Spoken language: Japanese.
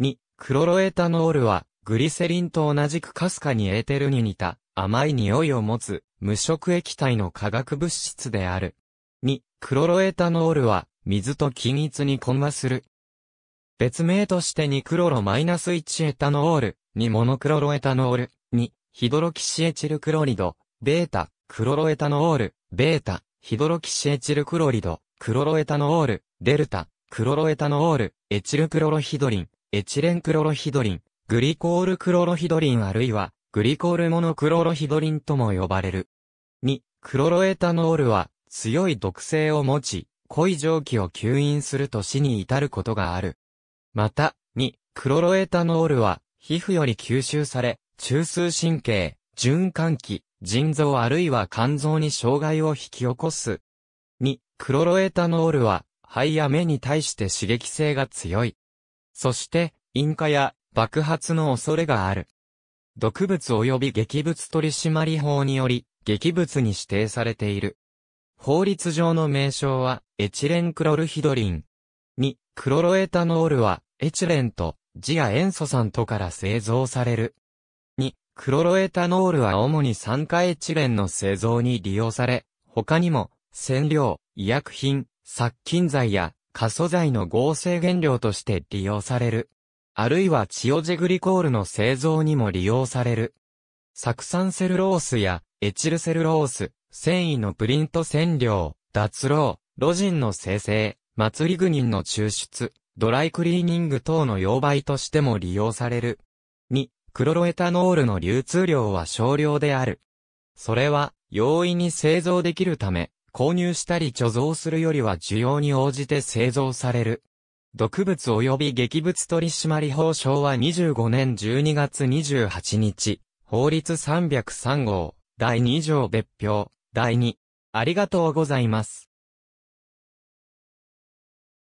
2、クロロエタノールは、グリセリンと同じくかすかにエーテルに似た、甘い匂いを持つ、無色液体の化学物質である。2、クロロエタノールは、水と均一に混和する。別名として2クロロマイナス -1 エタノール、2モノクロロエタノール、2、ヒドロキシエチルクロリド、ベータ、クロロエタノール、ベータ、ヒドロキシエチルクロリド、クロロエタノール、デルタ、クロロエタノール、エチルクロロヒドリン、エチレンクロロヒドリン、グリコールクロロヒドリンあるいは、グリコールモノクロロヒドリンとも呼ばれる。2、クロロエタノールは、強い毒性を持ち、濃い蒸気を吸引すると死に至ることがある。また、2、クロロエタノールは、皮膚より吸収され、中枢神経、循環器、腎臓あるいは肝臓に障害を引き起こす。2、クロロエタノールは、肺や目に対して刺激性が強い。そして、引火や爆発の恐れがある。毒物及び劇物取締法により、劇物に指定されている。法律上の名称は、エチレンクロルヒドリン。2、クロロエタノールは、エチレンと、ジア塩素酸とから製造される。2、クロロエタノールは主に酸化エチレンの製造に利用され、他にも、染料、医薬品、殺菌剤や過素剤の合成原料として利用される。あるいはチオジェグリコールの製造にも利用される。酢酸セルロースやエチルセルロース、繊維のプリント染料、脱漏、ロジンの生成、祭りグニンの抽出、ドライクリーニング等の溶媒としても利用される。2、クロロエタノールの流通量は少量である。それは、容易に製造できるため、購入したり貯蔵するよりは需要に応じて製造される。毒物及び劇物取締法昭和25年12月28日、法律303号、第2条別表、第2。ありがとうございます。